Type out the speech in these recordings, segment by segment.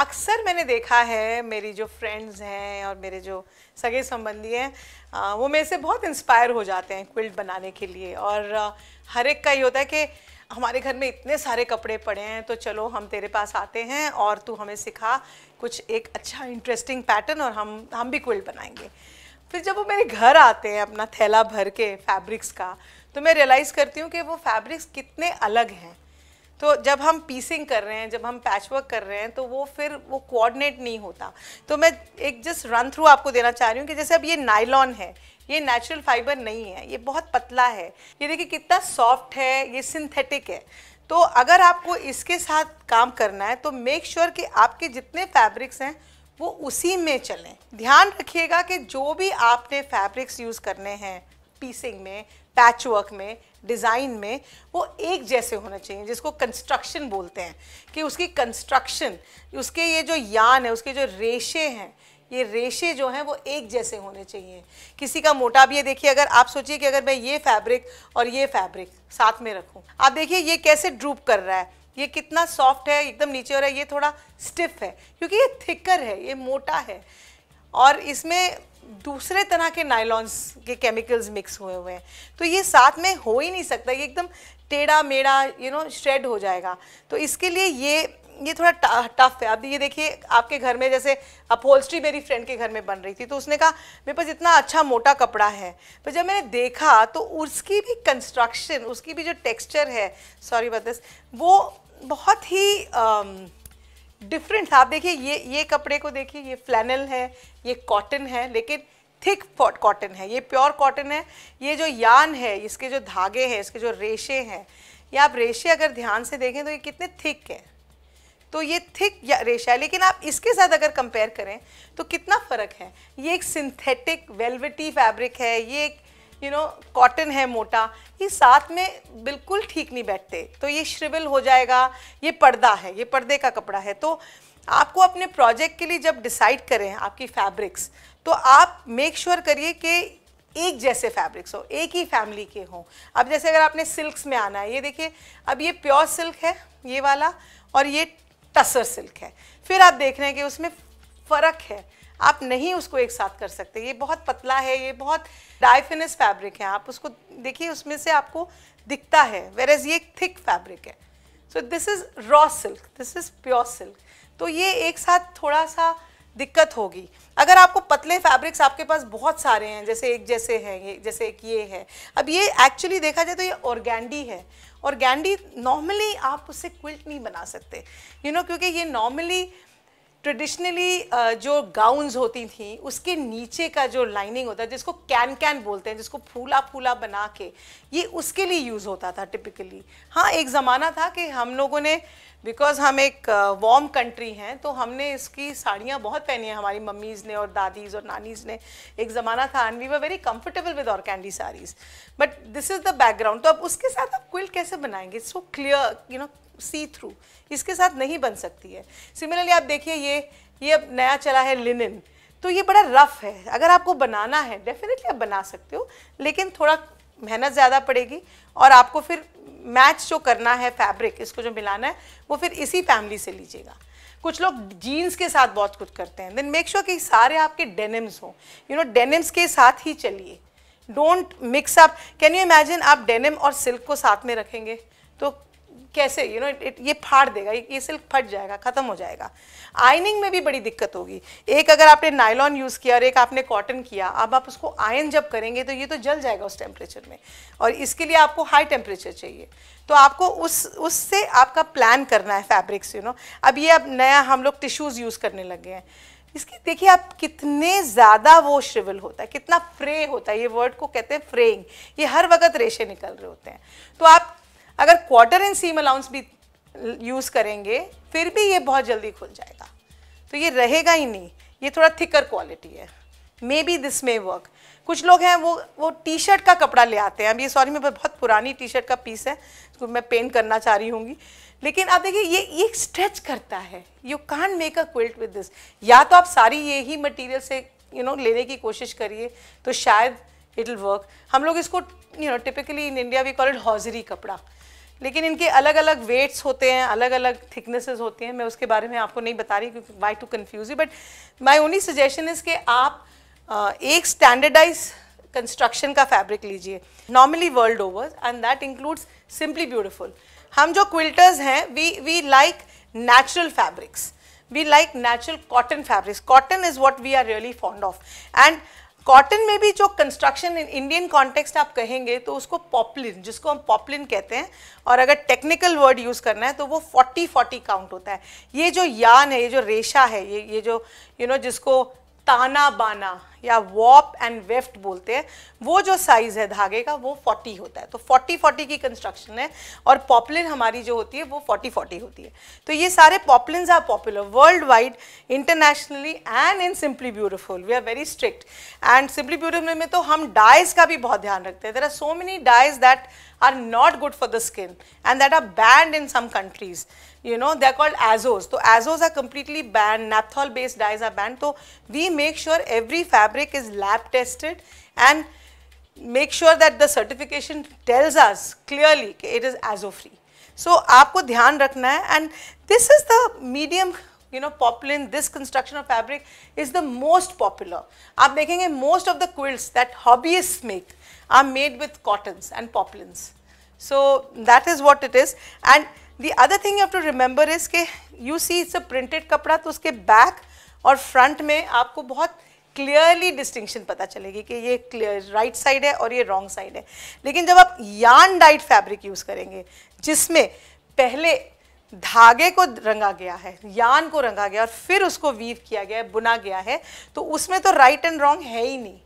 अक्सर मैंने देखा है मेरी जो फ्रेंड्स हैं और मेरे जो सगे संबंधी हैं वो मेरे से बहुत इंस्पायर हो जाते हैं क्विल्ट बनाने के लिए और हर एक का ये होता है कि हमारे घर में इतने सारे कपड़े पड़े हैं तो चलो हम तेरे पास आते हैं और तू हमें सिखा कुछ एक अच्छा इंटरेस्टिंग पैटर्न और हम हम भी क्विल्ट बनाएंगे फिर जब वो मेरे घर आते हैं अपना थैला भर के फैब्रिक्स का तो मैं रियलाइज़ करती हूँ कि वो फैब्रिक्स कितने अलग हैं तो जब हम पीसिंग कर रहे हैं जब हम पैचवर्क कर रहे हैं तो वो फिर वो कोऑर्डिनेट नहीं होता तो मैं एक जस्ट रन थ्रू आपको देना चाह रही हूँ कि जैसे अब ये नाइलॉन है ये नेचुरल फाइबर नहीं है ये बहुत पतला है ये देखिए कितना सॉफ्ट है ये सिंथेटिक है तो अगर आपको इसके साथ काम करना है तो मेक श्योर sure कि आपके जितने फैब्रिक्स हैं वो उसी में चलें ध्यान रखिएगा कि जो भी आपने फैब्रिक्स यूज़ करने हैं पीसिंग में पैचवर्क में डिज़ाइन में वो एक जैसे होना चाहिए जिसको कंस्ट्रक्शन बोलते हैं कि उसकी कंस्ट्रक्शन उसके ये जो यान है उसके जो रेशे हैं ये रेशे जो हैं वो एक जैसे होने चाहिए किसी का मोटा भी ये देखिए अगर आप सोचिए कि अगर मैं ये फैब्रिक और ये फैब्रिक साथ में रखूँ आप देखिए ये कैसे ड्रूप कर रहा है ये कितना सॉफ्ट है एकदम नीचे हो रहा है ये थोड़ा स्टिफ है क्योंकि ये थिकर है ये मोटा है और इसमें दूसरे तरह के नाइलॉन्स के केमिकल्स मिक्स हुए हुए हैं तो ये साथ में हो ही नहीं सकता ये एकदम टेढ़ा मेढ़ा यू नो श्रेड हो जाएगा तो इसके लिए ये ये थोड़ा टफ है अब ये देखिए आपके घर में जैसे अपहोल्स्ट्री मेरी फ्रेंड के घर में बन रही थी तो उसने कहा मेरे पास इतना अच्छा मोटा कपड़ा है पर जब मैंने देखा तो उसकी भी कंस्ट्रक्शन उसकी भी जो टेक्सचर है सॉरी बदस वो बहुत ही आ, डिफरेंट आप देखिए ये ये कपड़े को देखिए ये फ्लैनल है ये कॉटन है लेकिन थिक कॉटन है ये प्योर कॉटन है ये जो यान है इसके जो धागे हैं इसके जो रेशे हैं या आप रेशे अगर ध्यान से देखें तो ये कितने थिक है तो ये थिक रेशा है लेकिन आप इसके साथ अगर कंपेयर करें तो कितना फ़र्क है ये एक सिंथेटिक वेलवेटी फैब्रिक है ये एक यू नो कॉटन है मोटा ये साथ में बिल्कुल ठीक नहीं बैठते तो ये श्रिबल हो जाएगा ये पर्दा है ये पर्दे का कपड़ा है तो आपको अपने प्रोजेक्ट के लिए जब डिसाइड करें आपकी फैब्रिक्स तो आप मेक श्योर करिए कि एक जैसे फैब्रिक्स हो एक ही फैमिली के हों अब जैसे अगर आपने सिल्क्स में आना है ये देखिए अब ये प्योर सिल्क है ये वाला और ये टसर सिल्क है फिर आप देख रहे हैं कि उसमें फ़र्क है आप नहीं उसको एक साथ कर सकते ये बहुत पतला है ये बहुत डाइफिनस फैब्रिक है आप उसको देखिए उसमें से आपको दिखता है वेर एज़ ये थिक फैब्रिक है so this is raw silk this is pure silk तो ये एक साथ थोड़ा सा दिक्कत होगी अगर आपको पतले फैब्रिक्स आपके पास बहुत सारे हैं जैसे एक जैसे हैं ये जैसे एक ये है अब ये एक्चुअली देखा जाए तो ये ऑर्गेंडी है और गैंडी नॉर्मली आप उससे क्विल्ट नहीं बना सकते यू you नो know, क्योंकि ये नॉर्मली ट्रेडिशनली uh, जो गाउन्स होती थी उसके नीचे का जो लाइनिंग होता है जिसको कैन कैन बोलते हैं जिसको फूला फूला बना के ये उसके लिए यूज़ होता था टिपिकली हाँ एक ज़माना था कि हम लोगों ने बिकॉज हम एक वॉर्म uh, कंट्री हैं तो हमने इसकी साड़ियाँ बहुत पहनी हैं हमारी मम्मीज़ ने और दादीज़ और नानीज़ ने एक ज़माना था and we were very comfortable with our candy saris but this is the background तो अब उसके साथ आप क्विल कैसे बनाएंगे so clear you know see through इसके साथ नहीं बन सकती है सिमिलरली आप देखिए ये ये अब नया चला है लिनिन तो ये बड़ा रफ़ है अगर आपको बनाना है डेफिनेटली आप बना सकते हो लेकिन थोड़ा मेहनत ज़्यादा पड़ेगी और आपको फिर मैच जो करना है फैब्रिक इसको जो मिलाना है वो फिर इसी फैमिली से लीजिएगा कुछ लोग जीन्स के साथ बहुत कुछ करते हैं देन मेक श्योर कि सारे आपके डेनिम्स हो यू नो डेनिम्स के साथ ही चलिए don't mix up can you imagine आप डेनिम और सिल्क को साथ में रखेंगे तो कैसे यू नो इट ये फाड़ देगा ये सिल्क फट जाएगा ख़त्म हो जाएगा आयनिंग में भी बड़ी दिक्कत होगी एक अगर आपने नायलॉन यूज़ किया और एक आपने कॉटन किया अब आप उसको आयन जब करेंगे तो ये तो जल जाएगा उस टेम्परेचर में और इसके लिए आपको हाई टेम्परेचर चाहिए तो आपको उस उससे आपका प्लान करना है फैब्रिक्स यू नो अब ये अब नया हम लोग टिश्यूज़ यूज़ करने लगे हैं इसकी देखिए आप कितने ज़्यादा वो श्रिवल होता है कितना फ्रे होता है ये वर्ड को कहते हैं फ्रेइंग ये हर वक्त रेशे निकल रहे होते हैं तो आप अगर क्वार्टर एंड सीम अलाउंस भी यूज़ करेंगे फिर भी ये बहुत जल्दी खुल जाएगा तो ये रहेगा ही नहीं ये थोड़ा थिकर क्वालिटी है maybe this may work कुछ लोग हैं वो वो टी शर्ट का कपड़ा ले आते हैं अब ये सॉरी मैं बहुत पुरानी टी शर्ट का पीस है तो मैं पेंट करना चाह रही हूँगी लेकिन आप देखिए ये ये स्ट्रेच करता है you can make a quilt with this या तो आप सारी ये ही मटीरियल से यू you नो know, लेने की कोशिश करिए तो शायद इट वर्क हम लोग इसको you know typically in India we call it hosiery कपड़ा लेकिन इनके अलग अलग वेट्स होते हैं अलग अलग थिकनेसेस होती हैं मैं उसके बारे में आपको नहीं बता रही क्योंकि why to confuse you but my only suggestion is कि आप एक स्टैंडर्डाइज कंस्ट्रक्शन का फैब्रिक लीजिए normally world over and that includes Simply Beautiful हम जो क्विल्टर्स हैं we we like natural fabrics we like natural cotton fabrics cotton is what we are really fond of and cotton में भी जो construction in Indian context आप कहेंगे तो उसको पॉपलिन जिसको हम पॉपलिन कहते हैं और अगर टेक्निकल वर्ड यूज़ करना है तो वो फोर्टी फोर्टी काउंट होता है ये जो यान है ये जो रेशा है ये ये जो यू you नो know, जिसको ताना बाना या वॉप एंड वेफ्ट बोलते हैं वो जो साइज़ है धागे का वो फोर्टी होता है तो फोर्टी फोर्टी की कंस्ट्रक्शन है और पॉपुलर हमारी जो होती है वो फोर्टी फोर्टी होती है तो ये सारे popular are popular worldwide internationally and in Simply Beautiful we are very strict and Simply Beautiful में तो हम डाइज का भी बहुत ध्यान रखते हैं there are so many dyes that are not good for the skin and that are banned in some countries. You know, they are called azos. So, azos are completely banned, naphthol based dyes are banned. So, we make sure every fabric is lab tested and make sure that the certification tells us clearly it is azo free. So, आपको ध्यान रखना है and this is the medium you know poplin this construction of fabric is the most popular. आप देखेंगे most of the quilts that hobbyists make are made with cottons and poplins. So, that is what it is and the other thing you have to remember is कि you see it's a printed कपड़ा तो उसके back और front में आपको बहुत clearly distinction पता चलेगी कि ये क्लियर राइट साइड है और ये रॉन्ग साइड है लेकिन जब आप यान डाइट फैब्रिक यूज़ करेंगे जिसमें पहले धागे को रंगा गया है यान को रंगा गया और फिर उसको वीव किया गया है बुना गया है तो उसमें तो राइट एंड रॉन्ग है ही नहीं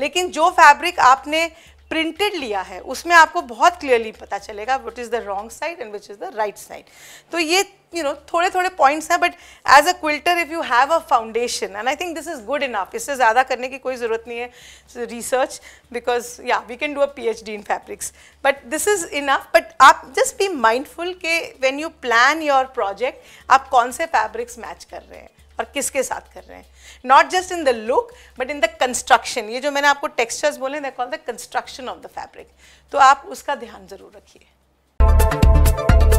लेकिन जो फैब्रिक आपने प्रिंटेड लिया है उसमें आपको बहुत क्लियरली पता चलेगा what is the wrong side and which is the right side तो ये यू नो थोड़े थोड़े पॉइंट्स हैं but as a quilter if you have a foundation and I think this is good enough इससे ज़्यादा करने की कोई ज़रूरत नहीं है रिसर्च बिकॉज या we can do a P H D in fabrics but this is enough but आप जस्ट बी माइंडफुल के when you plan your project आप कौन से फैब्रिक्स मैच कर रहे हैं और किसके साथ कर रहे हैं not just in the look but in the construction ये जो मैंने आपको टेक्सचर्स बोले they call the construction of the fabric तो आप उसका ध्यान ज़रूर रखिए